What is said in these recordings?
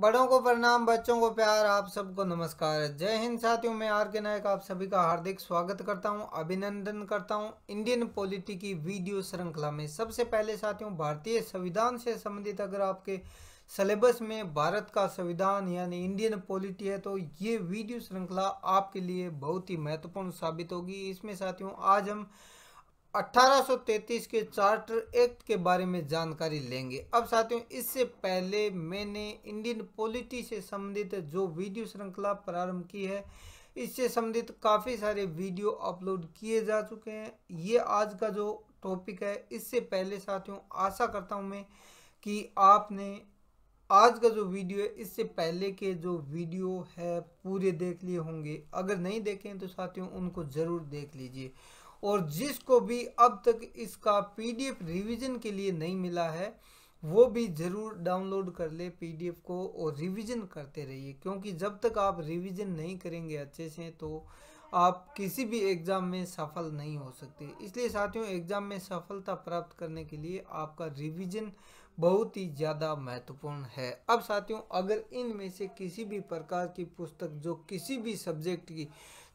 बड़ों को प्रणाम बच्चों को प्यार आप सबको नमस्कार जय हिंद साथियों मैं आर के नायक आप सभी का हार्दिक स्वागत करता हूं अभिनंदन करता हूं इंडियन पॉलिटी की वीडियो श्रृंखला में सबसे पहले साथियों भारतीय संविधान से संबंधित अगर आपके सिलेबस में भारत का संविधान यानी इंडियन पॉलिटी है तो ये वीडियो श्रृंखला आपके लिए बहुत ही महत्वपूर्ण साबित होगी इसमें साथियों आज हम 1833 के चार्टर एक्ट के बारे में जानकारी लेंगे अब साथियों इससे पहले मैंने इंडियन पॉलिटी से संबंधित जो वीडियो श्रृंखला प्रारंभ की है इससे संबंधित काफ़ी सारे वीडियो अपलोड किए जा चुके हैं ये आज का जो टॉपिक है इससे पहले साथियों आशा करता हूँ मैं कि आपने आज का जो वीडियो है इससे पहले के जो वीडियो है पूरे देख लिए होंगे अगर नहीं देखें तो साथियों उनको ज़रूर देख लीजिए और जिसको भी अब तक इसका पीडीएफ रिवीजन के लिए नहीं मिला है वो भी ज़रूर डाउनलोड कर ले पीडीएफ को और रिवीजन करते रहिए क्योंकि जब तक आप रिवीजन नहीं करेंगे अच्छे से तो आप किसी भी एग्ज़ाम में सफल नहीं हो सकते इसलिए साथियों एग्ज़ाम में सफलता प्राप्त करने के लिए आपका रिवीजन बहुत ही ज़्यादा महत्वपूर्ण है अब साथियों अगर इनमें से किसी भी प्रकार की पुस्तक जो किसी भी सब्जेक्ट की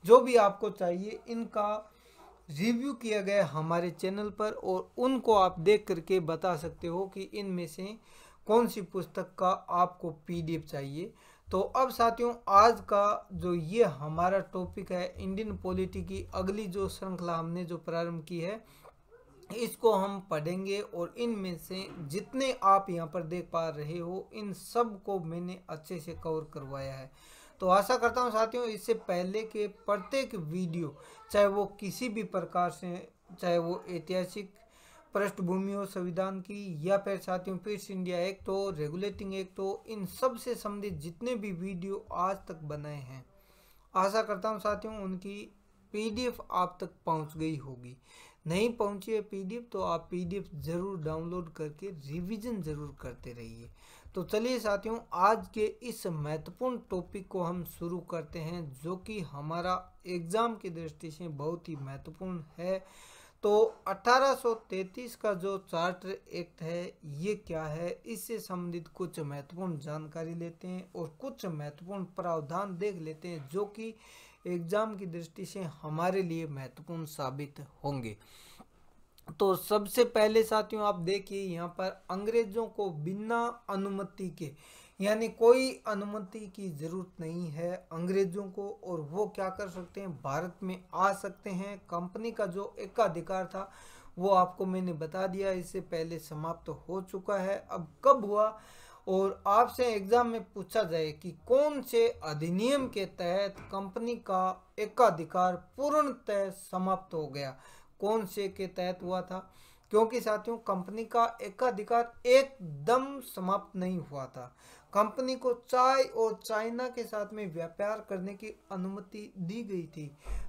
जो भी आपको चाहिए इनका रिव्यू किया गया हमारे चैनल पर और उनको आप देख करके बता सकते हो कि इनमें से कौन सी पुस्तक का आपको पीडीएफ चाहिए तो अब साथियों आज का जो ये हमारा टॉपिक है इंडियन पॉलिटी की अगली जो श्रृंखला हमने जो प्रारंभ की है इसको हम पढ़ेंगे और इनमें से जितने आप यहाँ पर देख पा रहे हो इन सब को मैंने अच्छे से कवर करवाया है तो आशा करता हूँ साथियों इससे पहले के प्रत्येक वीडियो चाहे वो किसी भी प्रकार से चाहे वो ऐतिहासिक पृष्ठभूमि हो संविधान की या फिर साथियों फिट्स इंडिया एक्ट हो तो, रेगुलेटिंग एक्ट हो तो, इन सब से संबंधित जितने भी वीडियो आज तक बनाए हैं आशा करता हूँ साथियों उनकी पीडीएफ आप तक पहुँच गई होगी नहीं पहुँची है पीडीएफ तो आप पीडीएफ ज़रूर डाउनलोड करके रिविज़न ज़रूर करते रहिए तो चलिए साथियों आज के इस महत्वपूर्ण टॉपिक को हम शुरू करते हैं जो कि हमारा एग्ज़ाम की दृष्टि से बहुत ही महत्वपूर्ण है तो 1833 का जो चार्टर एक्ट है ये क्या है इससे संबंधित कुछ महत्वपूर्ण जानकारी लेते हैं और कुछ महत्वपूर्ण प्रावधान देख लेते हैं जो कि एग्ज़ाम की दृष्टि से हमारे लिए महत्वपूर्ण साबित होंगे तो सबसे पहले साथियों आप देखिए यहाँ पर अंग्रेज़ों को बिना अनुमति के यानी कोई अनुमति की ज़रूरत नहीं है अंग्रेज़ों को और वो क्या कर सकते हैं भारत में आ सकते हैं कंपनी का जो एकाधिकार था वो आपको मैंने बता दिया इससे पहले समाप्त तो हो चुका है अब कब हुआ और आपसे एग्ज़ाम में पूछा जाए कि कौन से अधिनियम के तहत कंपनी का एकाधिकार पूर्णतः समाप्त हो गया कौन से के तहत हुआ था क्योंकि साथियों कंपनी का एकाधिकार एकदम समाप्त नहीं हुआ था कंपनी को चाय और चाइना के साथ में व्यापार करने की अनुमति दी गई थी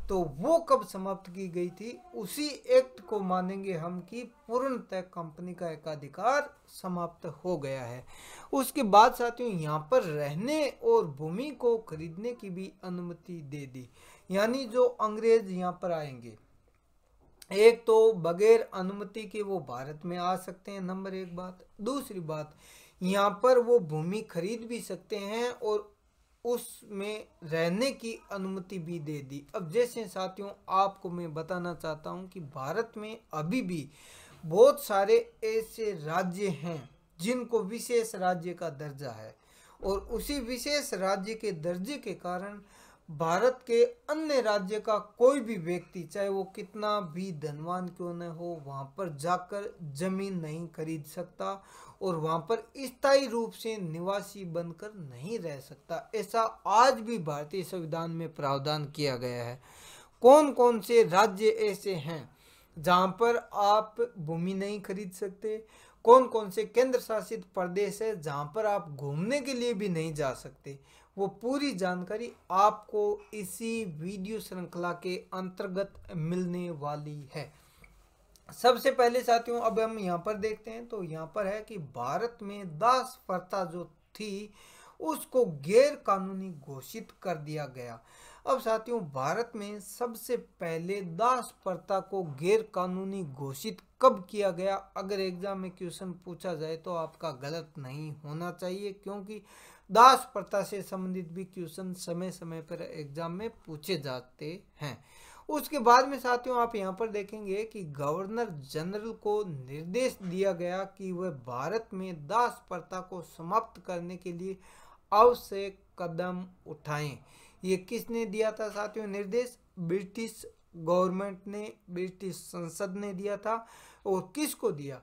तो वो कब समाप्त की गई थी उसी एक्ट को मानेंगे हम कि पूर्णतः कंपनी का एकाधिकार समाप्त हो गया है उसके बाद साथियों यहाँ पर रहने और भूमि को खरीदने की भी अनुमति दे दी यानी जो अंग्रेज यहाँ पर आएंगे एक तो बगैर अनुमति के वो भारत में आ सकते हैं नंबर एक बात दूसरी बात यहाँ पर वो भूमि खरीद भी सकते हैं और उसमें रहने की अनुमति भी दे दी अब जैसे साथियों आपको मैं बताना चाहता हूँ कि भारत में अभी भी बहुत सारे ऐसे राज्य हैं जिनको विशेष राज्य का दर्जा है और उसी विशेष राज्य के दर्जे के कारण भारत के अन्य राज्य का कोई भी व्यक्ति चाहे वो कितना भी धनवान क्यों न हो वहाँ पर जाकर जमीन नहीं खरीद सकता और वहाँ पर स्थायी रूप से निवासी बनकर नहीं रह सकता ऐसा आज भी भारतीय संविधान में प्रावधान किया गया है कौन कौन से राज्य ऐसे हैं जहाँ पर आप भूमि नहीं खरीद सकते कौन कौन से केंद्र शासित प्रदेश है जहाँ पर आप घूमने के लिए भी नहीं जा सकते वो पूरी जानकारी आपको इसी वीडियो श्रृंखला के अंतर्गत मिलने वाली है सबसे पहले साथियों अब हम यहाँ पर देखते हैं तो यहाँ पर है कि भारत में दास प्रथा जो थी उसको गैर कानूनी घोषित कर दिया गया अब साथियों भारत में सबसे पहले दास प्रथा को गैर कानूनी घोषित कब किया गया अगर एग्जाम में क्वेश्चन पूछा जाए तो आपका गलत नहीं होना चाहिए क्योंकि दास प्रथा से संबंधित भी क्वेश्चन समय समय पर एग्जाम में पूछे जाते हैं उसके बाद में साथियों आप यहाँ पर देखेंगे कि गवर्नर जनरल को निर्देश दिया गया कि वह भारत में दास प्रथा को समाप्त करने के लिए अवश्य कदम उठाएं ये किसने दिया था साथियों निर्देश ब्रिटिश गवर्नमेंट ने ब्रिटिश संसद ने दिया था और किसको दिया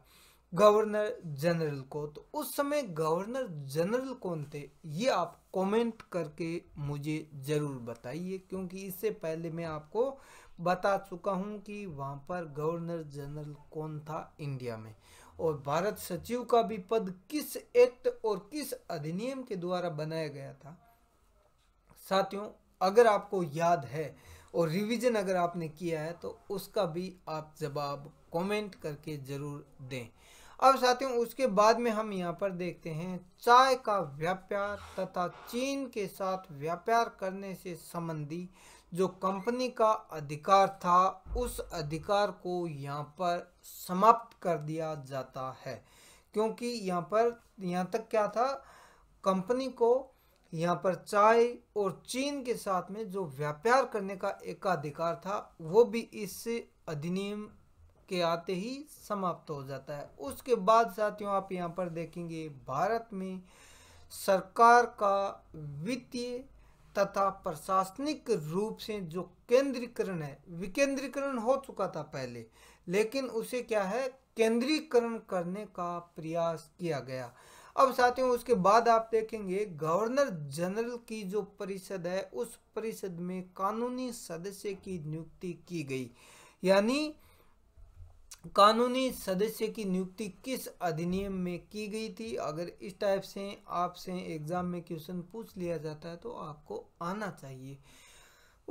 गवर्नर जनरल को तो उस समय गवर्नर जनरल कौन थे ये आप कमेंट करके मुझे ज़रूर बताइए क्योंकि इससे पहले मैं आपको बता चुका हूँ कि वहाँ पर गवर्नर जनरल कौन था इंडिया में और भारत सचिव का भी पद किस एक्ट और किस अधिनियम के द्वारा बनाया गया था साथियों अगर आपको याद है और रिवीजन अगर आपने किया है तो उसका भी आप जवाब कमेंट करके ज़रूर दें अब साथियों उसके बाद में हम यहाँ पर देखते हैं चाय का व्यापार तथा चीन के साथ व्यापार करने से संबंधी जो कंपनी का अधिकार था उस अधिकार को यहाँ पर समाप्त कर दिया जाता है क्योंकि यहाँ पर यहाँ तक क्या था कंपनी को यहाँ पर चाय और चीन के साथ में जो व्यापार करने का एक अधिकार था वो भी इस अधिनियम के आते ही समाप्त हो जाता है उसके बाद साथियों आप यहाँ पर देखेंगे भारत में सरकार का वित्तीय तथा प्रशासनिक रूप से जो केंद्रीकरण है विकेंद्रीकरण हो चुका था पहले लेकिन उसे क्या है केंद्रीकरण करने का प्रयास किया गया अब साथियों उसके बाद आप देखेंगे गवर्नर जनरल की जो परिषद है उस परिषद में कानूनी सदस्य की नियुक्ति की गई यानी कानूनी सदस्य की नियुक्ति किस अधिनियम में की गई थी अगर इस टाइप से आपसे एग्ज़ाम में क्वेश्चन पूछ लिया जाता है तो आपको आना चाहिए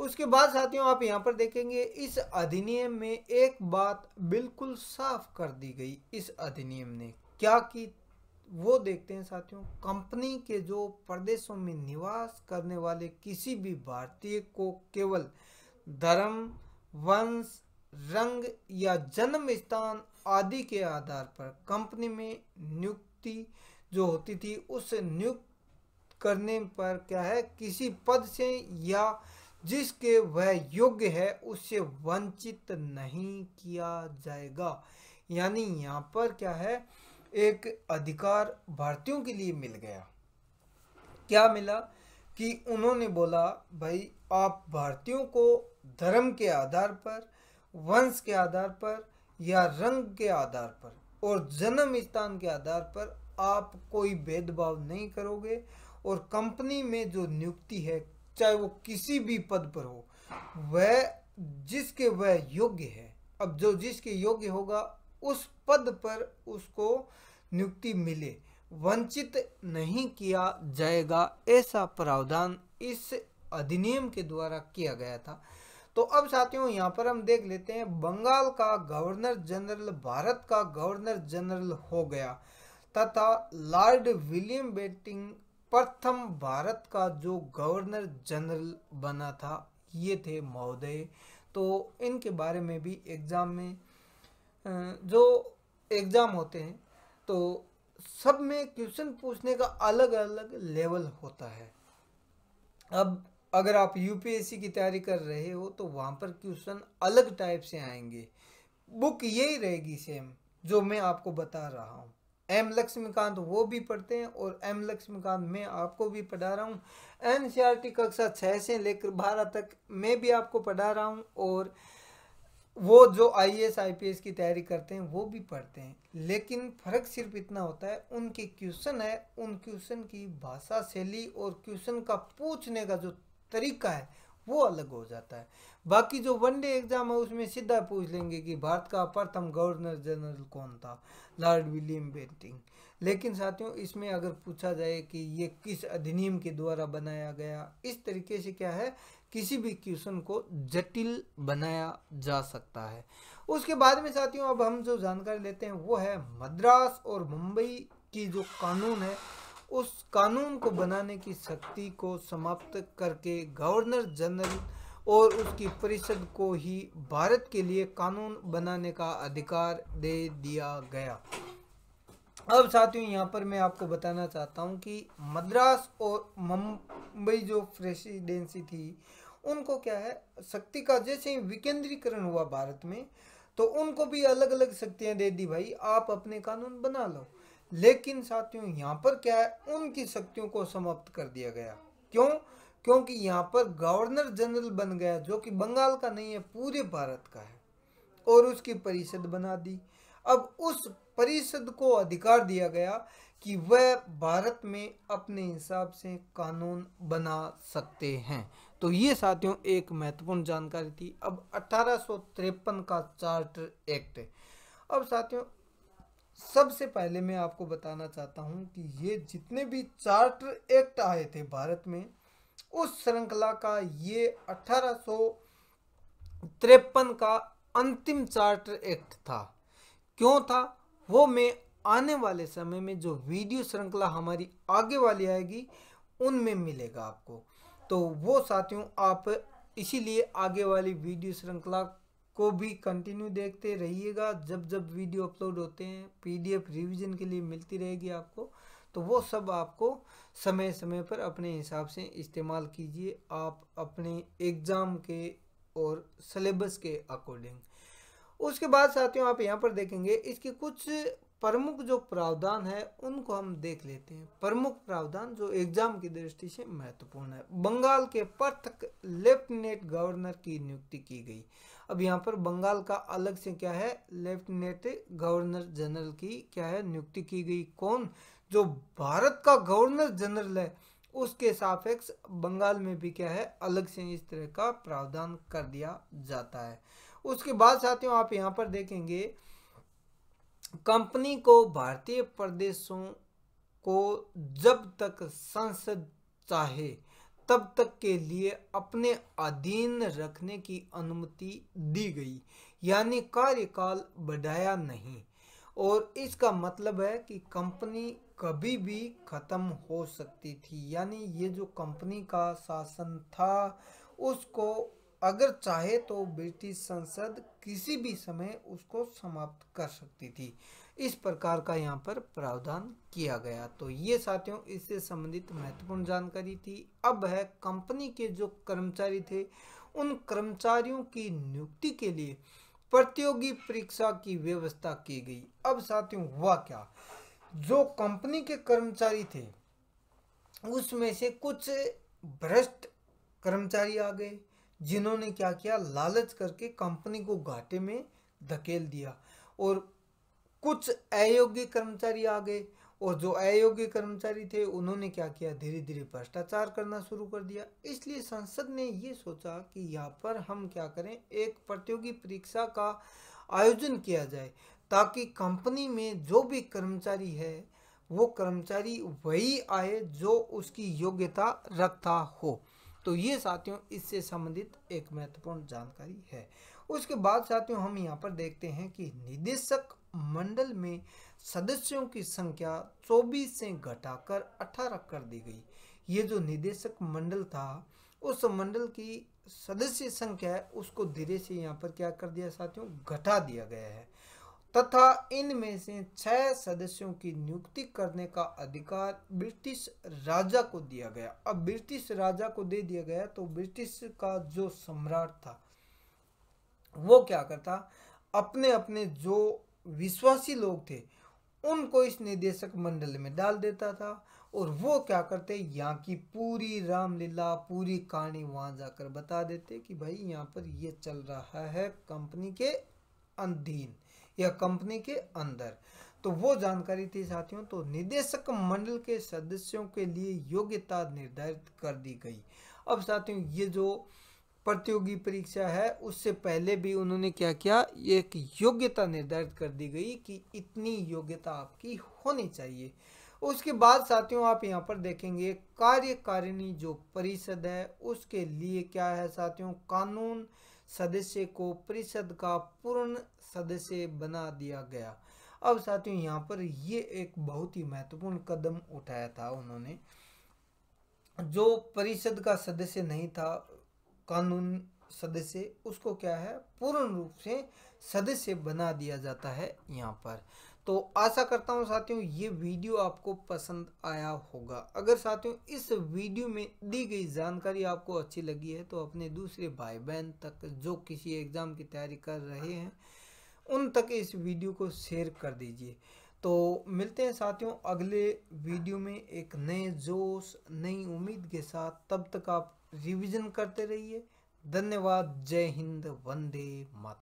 उसके बाद साथियों आप यहाँ पर देखेंगे इस अधिनियम में एक बात बिल्कुल साफ कर दी गई इस अधिनियम ने क्या की वो देखते हैं साथियों कंपनी के जो प्रदेशों में निवास करने वाले किसी भी भारतीय को केवल धर्म वंश रंग या जन्म स्थान आदि के आधार पर कंपनी में नियुक्ति जो होती थी उस नियुक्त करने पर क्या है किसी पद से या जिसके वह योग्य है उससे वंचित नहीं किया जाएगा यानी यहाँ पर क्या है एक अधिकार भारतीयों के लिए मिल गया क्या मिला कि उन्होंने बोला भाई आप भारतीयों को धर्म के आधार पर वंश के आधार पर या रंग के आधार पर और जन्म स्थान के आधार पर आप कोई भेदभाव नहीं करोगे और कंपनी में जो नियुक्ति है चाहे वो किसी भी पद पर हो वह जिसके वह योग्य है अब जो जिसके योग्य होगा उस पद पर उसको नियुक्ति मिले वंचित नहीं किया जाएगा ऐसा प्रावधान इस अधिनियम के द्वारा किया गया था तो अब साथियों यहाँ पर हम देख लेते हैं बंगाल का गवर्नर जनरल भारत का गवर्नर जनरल हो गया तथा लॉर्ड विलियम बेटिंग प्रथम भारत का जो गवर्नर जनरल बना था ये थे महोदय तो इनके बारे में भी एग्ज़ाम में जो एग्ज़ाम होते हैं तो सब में क्वेश्चन पूछने का अलग अलग लेवल होता है अब अगर आप यूपीएससी की तैयारी कर रहे हो तो वहाँ पर क्वेश्चन अलग टाइप से आएंगे बुक यही रहेगी सेम जो मैं आपको बता रहा हूँ एम लक्ष्मीकांत वो भी पढ़ते हैं और एम लक्ष्मीकांत मैं आपको भी पढ़ा रहा हूँ एन e कक्षा छः से लेकर बारह तक मैं भी आपको पढ़ा रहा हूँ और वो जो आई एस की तैयारी करते हैं वो भी पढ़ते हैं लेकिन फ़र्क सिर्फ इतना होता है उनके क्वेश्चन है उन क्वेश्चन की भाषा शैली और क्वेश्चन का पूछने का जो तरीका है वो अलग हो जाता है बाकी जो वनडे एग्जाम है उसमें सीधा पूछ लेंगे कि भारत का प्रथम गवर्नर जनरल कौन था लॉर्ड विलियम बेंटिंग लेकिन साथियों इसमें अगर पूछा जाए कि ये किस अधिनियम के द्वारा बनाया गया इस तरीके से क्या है किसी भी क्वेश्चन को जटिल बनाया जा सकता है उसके बाद में साथियों अब हम जो जानकारी लेते हैं वो है मद्रास और मुंबई की जो कानून है उस कानून को बनाने की शक्ति को समाप्त करके गवर्नर जनरल और उसकी परिषद को ही भारत के लिए कानून बनाने का अधिकार दे दिया गया अब साथियों यहाँ पर मैं आपको बताना चाहता हूँ कि मद्रास और मुंबई जो प्रेसिडेंसी थी उनको क्या है शक्ति का जैसे ही विकेंद्रीकरण हुआ भारत में तो उनको भी अलग अलग शक्तियाँ दे दी भाई आप अपने कानून बना लो लेकिन साथियों यहाँ पर क्या है उनकी शक्तियों को समाप्त कर दिया गया क्यों क्योंकि यहाँ पर गवर्नर जनरल बन गया जो कि बंगाल का नहीं है पूरे भारत का है और उसकी परिषद बना दी अब उस परिषद को अधिकार दिया गया कि वह भारत में अपने हिसाब से कानून बना सकते हैं तो ये साथियों एक महत्वपूर्ण जानकारी थी अब अठारह का चार्टर एक्ट अब साथियों सबसे पहले मैं आपको बताना चाहता हूं कि ये जितने भी चार्टर एक्ट आए थे भारत में उस श्रृंखला का ये अठारह का अंतिम चार्टर एक्ट था क्यों था वो मैं आने वाले समय में जो वीडियो श्रृंखला हमारी आगे वाली आएगी उनमें मिलेगा आपको तो वो साथियों आप इसीलिए आगे वाली वीडियो श्रृंखला को भी कंटिन्यू देखते रहिएगा जब जब वीडियो अपलोड होते हैं पीडीएफ रिवीजन के लिए मिलती रहेगी आपको तो वो सब आपको समय समय पर अपने हिसाब से इस्तेमाल कीजिए आप अपने एग्ज़ाम के और सलेबस के अकॉर्डिंग उसके बाद साथियों आप यहाँ पर देखेंगे इसके कुछ प्रमुख जो प्रावधान है उनको हम देख लेते हैं प्रमुख प्रावधान जो एग्जाम की दृष्टि से महत्वपूर्ण है बंगाल के पृथक लेफ्टिनेंट गवर्नर की नियुक्ति की गई अब यहाँ पर बंगाल का अलग से क्या है लेफ्टिनेंट गवर्नर जनरल की क्या है नियुक्ति की गई कौन जो भारत का गवर्नर जनरल है उसके सापेक्ष बंगाल में भी क्या है अलग से इस तरह का प्रावधान कर दिया जाता है उसके बाद साथियों आप यहाँ पर देखेंगे कंपनी को भारतीय प्रदेशों को जब तक संसद चाहे तब तक के लिए अपने अधीन रखने की अनुमति दी गई यानी कार्यकाल बढ़ाया नहीं और इसका मतलब है कि कंपनी कभी भी ख़त्म हो सकती थी यानी ये जो कंपनी का शासन था उसको अगर चाहे तो ब्रिटिश संसद किसी भी समय उसको समाप्त कर सकती थी इस प्रकार का यहाँ पर प्रावधान किया गया तो ये साथियों इससे संबंधित महत्वपूर्ण जानकारी थी अब है कंपनी के जो कर्मचारी थे उन कर्मचारियों की नियुक्ति के लिए प्रतियोगी परीक्षा की व्यवस्था की गई अब साथियों हुआ क्या जो कंपनी के कर्मचारी थे उसमें से कुछ भ्रष्ट कर्मचारी आ गए जिन्होंने क्या किया लालच करके कंपनी को घाटे में धकेल दिया और कुछ अयोग्य कर्मचारी आ गए और जो अयोग्य कर्मचारी थे उन्होंने क्या किया धीरे धीरे भ्रष्टाचार करना शुरू कर दिया इसलिए संसद ने ये सोचा कि यहाँ पर हम क्या करें एक प्रतियोगी परीक्षा का आयोजन किया जाए ताकि कंपनी में जो भी कर्मचारी है वो कर्मचारी वही आए जो उसकी योग्यता रखता हो तो ये साथियों इससे संबंधित एक महत्वपूर्ण जानकारी है उसके बाद साथियों हम यहाँ पर देखते हैं कि निदेशक मंडल में सदस्यों की संख्या 24 से घटाकर 18 कर दी गई ये जो निदेशक मंडल था उस मंडल की सदस्य संख्या है उसको धीरे से यहाँ पर क्या कर दिया साथियों घटा दिया गया है तथा इनमें से छह सदस्यों की नियुक्ति करने का अधिकार ब्रिटिश राजा को दिया गया अब ब्रिटिश राजा को दे दिया गया तो ब्रिटिश का जो सम्राट था वो क्या करता अपने अपने जो विश्वासी लोग थे उनको इस निदेशक मंडल में डाल देता था और वो क्या करते यहाँ की पूरी रामलीला पूरी कहानी वहां जाकर बता देते कि भाई यहाँ पर ये चल रहा है कंपनी के अधीन या कंपनी के अंदर तो वो जानकारी थी साथियों तो निदेशक मंडल के सदस्यों के लिए योग्यता निर्धारित कर दी गई अब साथियों ये जो प्रतियोगी परीक्षा है उससे पहले भी उन्होंने क्या किया एक योग्यता निर्धारित कर दी गई कि इतनी योग्यता आपकी होनी चाहिए उसके बाद साथियों आप यहाँ पर देखेंगे कार्यकारिणी जो परिषद है उसके लिए क्या है साथियों कानून सदस्य को परिषद का पूर्ण सदस्य बना दिया गया अब साथियों यहाँ पर ये एक बहुत ही महत्वपूर्ण कदम उठाया था उन्होंने जो परिषद का सदस्य नहीं था कानून सदस्य उसको क्या है पूर्ण रूप से सदस्य बना दिया जाता है यहाँ पर तो आशा करता हूँ साथियों ये वीडियो आपको पसंद आया होगा अगर साथियों इस वीडियो में दी गई जानकारी आपको अच्छी लगी है तो अपने दूसरे भाई बहन तक जो किसी एग्ज़ाम की तैयारी कर रहे हैं उन तक इस वीडियो को शेयर कर दीजिए तो मिलते हैं साथियों अगले वीडियो में एक नए जोश नई उम्मीद के साथ तब तक आप रिविज़न करते रहिए धन्यवाद जय हिंद वंदे माता